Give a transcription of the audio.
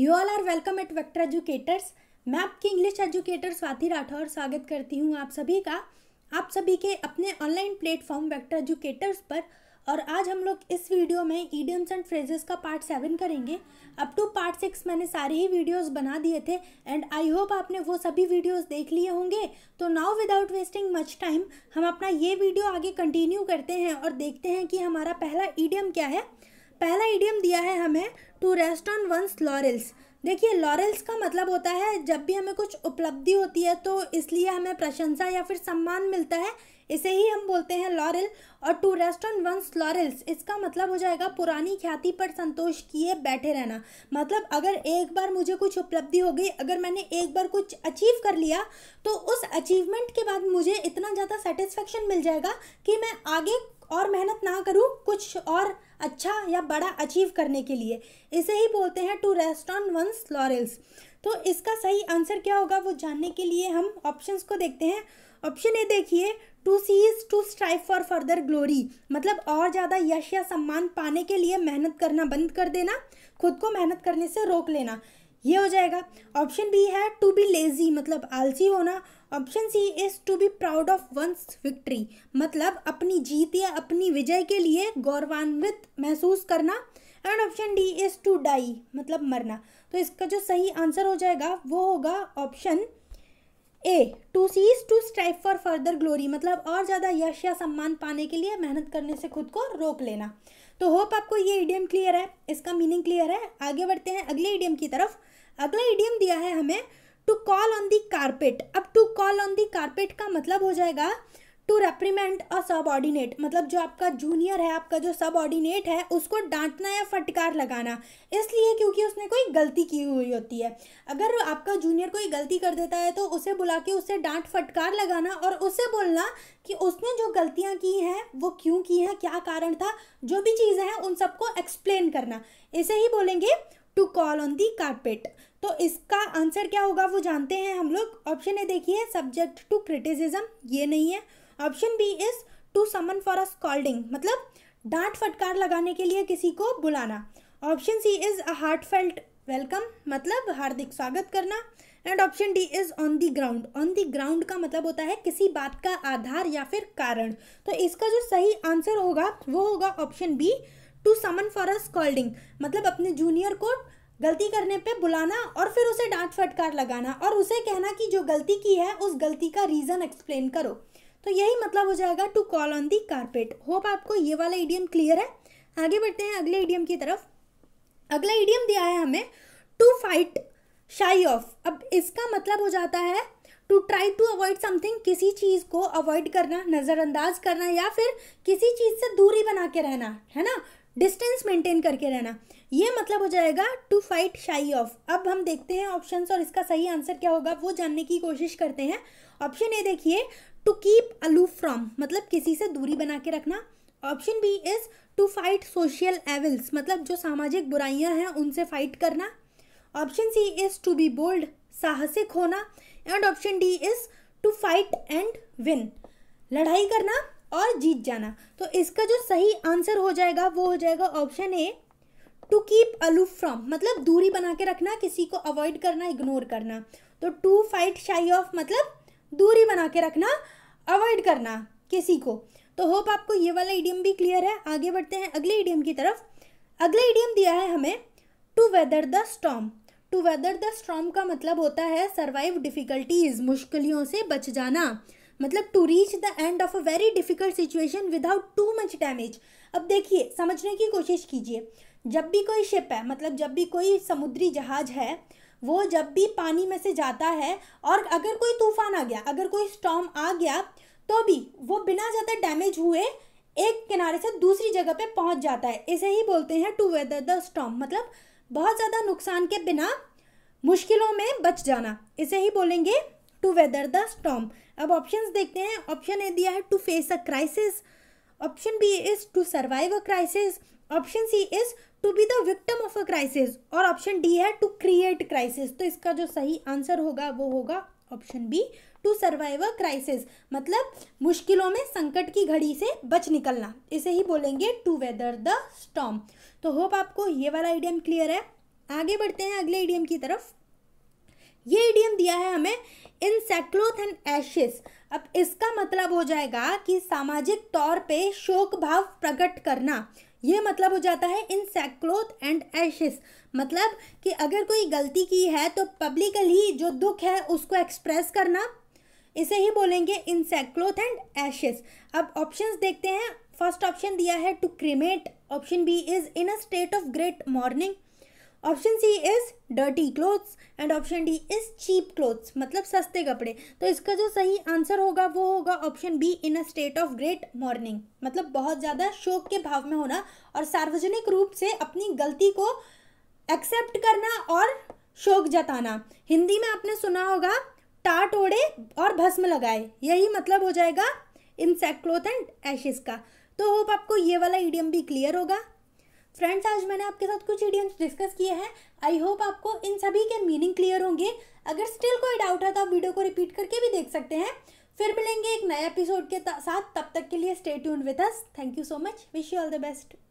you all are welcome at Vector Educators मैं आपकी English educator Swati Rathore स्वागत करती हूँ आप सभी का आप सभी के अपने ऑनलाइन प्लेटफॉर्म वेक्टर एजुकेटर्स पर और आज हम लोग इस वीडियो में ईडियम्स एंड फ्रेजेस का पार्ट सेवन करेंगे अप टू पार्ट सिक्स मैंने सारे ही वीडियोस बना दिए थे एंड आई होप आपने वो सभी वीडियोस देख लिए होंगे तो now without wasting much time हम अपना ये वीडियो आगे कंटिन्यू करते हैं और देखते हैं कि हमारा पहला ईडियम क्या है पहला इडियम दिया है हमें to rest on one's laurels देखिए लॉरेल्स का मतलब होता है जब भी हमें कुछ उपलब्धि होती है तो इसलिए हमें प्रशंसा या फिर सम्मान मिलता है इसे ही हम बोलते हैं लॉरेल और to rest on one's laurels इसका मतलब हो जाएगा पुरानी ख्याति पर संतोष किए बैठे रहना मतलब अगर एक बार मुझे कुछ उपलब्धि हो गई अगर मैंने एक बार कुछ अचीव कर लिया तो उस अचीवमेंट के बाद मुझे इतना ज़्यादा सेटिस्फेक्शन मिल जाएगा कि मैं आगे और मेहनत ना करूँ कुछ और अच्छा या बड़ा अचीव करने के लिए इसे ही बोलते हैं to rest on one's laurels तो इसका सही आंसर क्या होगा वो जानने के लिए हम ऑप्शंस को देखते हैं ऑप्शन ए देखिए to cease to strive for further glory मतलब और ज़्यादा यश या सम्मान पाने के लिए मेहनत करना बंद कर देना खुद को मेहनत करने से रोक लेना ये हो जाएगा ऑप्शन बी है टू बी लेजी मतलब आलसी होना option C is to be proud of one's victory मतलब अपनी जीत या अपनी विजय के लिए गौरवान्वित महसूस करना and option D is to die मतलब मरना तो इसका जो सही आंसर हो जाएगा वो होगा option A to cease to strive for further glory मतलब और ज़्यादा यश या सम्मान पाने के लिए मेहनत करने से खुद को रोक लेना तो होप आपको ये ईडियम क्लियर है इसका मीनिंग क्लियर है आगे बढ़ते हैं अगले ईडियम की तरफ अगला ईडियम दिया है हमें to call on the carpet अब to call on the carpet का मतलब हो जाएगा टू रेप्रीमेंट अ सबऑर्डिनेट मतलब जो आपका जूनियर है आपका जो सबऑर्डिनेट है उसको डांटना या फटकार लगाना इसलिए क्योंकि उसने कोई गलती की हुई होती है अगर आपका जूनियर कोई गलती कर देता है तो उसे बुला के उसे डांट फटकार लगाना और उसे बोलना कि उसने जो गलतियाँ की हैं वो क्यों की हैं क्या कारण था जो भी चीज़ें हैं उन सबको एक्सप्लेन करना इसे ही बोलेंगे to call on the carpet तो इसका आंसर क्या होगा वो जानते हैं हम लोग ऑप्शन ए देखिए सब्जेक्ट टू क्रिटिसिज्म ये नहीं है option B is to summon for a scolding मतलब डांट फटकार लगाने के लिए किसी को बुलाना option C is a heartfelt welcome मतलब हार्दिक स्वागत करना and option D is on the ground on the ground का मतलब होता है किसी बात का आधार या फिर कारण तो इसका जो सही आंसर होगा वो होगा option B to summon for a scolding मतलब अपने जूनियर को गलती करने पे बुलाना और फिर उसे डांट फटकार लगाना और उसे कहना कि जो गलती की है उस गलती का रीज़न एक्सप्लेन करो तो यही मतलब हो जाएगा to call on the carpet hope आपको ये वाला ईडियम क्लियर है आगे बढ़ते हैं अगले ईडियम की तरफ अगला ईडियम दिया है हमें टू फाइट शाई ऑफ अब इसका मतलब हो जाता है to try to avoid something किसी चीज़ को अवॉइड करना नज़रअंदाज करना या फिर किसी चीज़ से दूरी बना के रहना है ना डिस्टेंस मेंटेन करके रहना ये मतलब हो जाएगा टू फाइट शाई ऑफ अब हम देखते हैं ऑप्शंस और इसका सही आंसर क्या होगा वो जानने की कोशिश करते हैं ऑप्शन ए देखिए टू कीप अलूफ फ्रॉम मतलब किसी से दूरी बना के रखना option B is to fight social evils मतलब जो सामाजिक बुराइयां हैं उनसे फाइट करना option C is to be bold साहसिक होना and option D is to fight and win लड़ाई करना और जीत जाना तो इसका जो सही आंसर हो जाएगा वो हो जाएगा option A to keep aloof from मतलब दूरी बना के रखना किसी को अवॉइड करना इग्नोर करना तो टू फाइट शाई ऑफ मतलब दूरी बना के रखना अवॉइड करना किसी को तो होप आपको ये वाला ईडियम भी क्लियर है आगे बढ़ते हैं अगले ईडियम की तरफ अगला ईडियम दिया है हमें to weather the storm to weather the storm का मतलब होता है सर्वाइव डिफ़िकल्टीज़ मुश्किलों से बच जाना मतलब to reach the end of a very difficult situation without too much damage अब देखिए समझने की कोशिश कीजिए जब भी कोई शिप है मतलब जब भी कोई समुद्री जहाज़ है वो जब भी पानी में से जाता है और अगर कोई तूफान आ गया अगर कोई स्टॉम आ गया तो भी वो बिना ज़्यादा डैमेज हुए एक किनारे से दूसरी जगह पे पहुंच जाता है इसे ही बोलते हैं टू वेदर द स्टॉम मतलब बहुत ज़्यादा नुकसान के बिना मुश्किलों में बच जाना इसे ही बोलेंगे टू वेदर द स्टॉम अब ऑप्शंस देखते हैं ऑप्शन ए दिया है to face a crisis option B is to survive a crisis option C is to be the victim of a crisis और ऑप्शन डी है टू क्रिएट क्राइसिस तो इसका जो सही आंसर होगा वो होगा option B to survive a crisis मतलब मुश्किलों में संकट की घड़ी से बच निकलना इसे ही बोलेंगे टू वेदर द स्टॉम तो होप आपको ये वाला आइडियम क्लियर है आगे बढ़ते हैं अगले आइडियम की तरफ ये आइडियम दिया है हमें इन सैक्लोथ एंड एशेस अब इसका मतलब हो जाएगा कि सामाजिक तौर पे शोक भाव प्रकट करना यह मतलब हो जाता है इन सैक्लोथ एंड एशिस मतलब कि अगर कोई गलती की है तो पब्लिकली जो दुख है उसको एक्सप्रेस करना इसे ही बोलेंगे इन सैक्लोथ एंड एशिस अब ऑप्शंस देखते हैं फर्स्ट ऑप्शन दिया है to cremate option B is in a state of great mourning option C is dirty clothes and option D is cheap clothes मतलब सस्ते कपड़े तो इसका जो सही आंसर होगा वो होगा option B in a state of great mourning मतलब बहुत ज़्यादा शोक के भाव में होना और सार्वजनिक रूप से अपनी गलती को एक्सेप्ट करना और शोक जताना हिंदी में आपने सुना होगा टाट ओढ़े और भस्म लगाए यही मतलब हो जाएगा in sackcloth and ashes का तो होप आपको ये वाला ईडियम भी क्लियर होगा फ्रेंड्स आज मैंने आपके साथ कुछ इडियम्स डिस्कस किए हैं आई होप आपको इन सभी के मीनिंग क्लियर होंगे अगर स्टिल कोई डाउट है तो आप वीडियो को रिपीट करके भी देख सकते हैं फिर मिलेंगे एक नए एपिसोड के साथ तब तक के लिए stay tuned with us thank you so much wish you all the best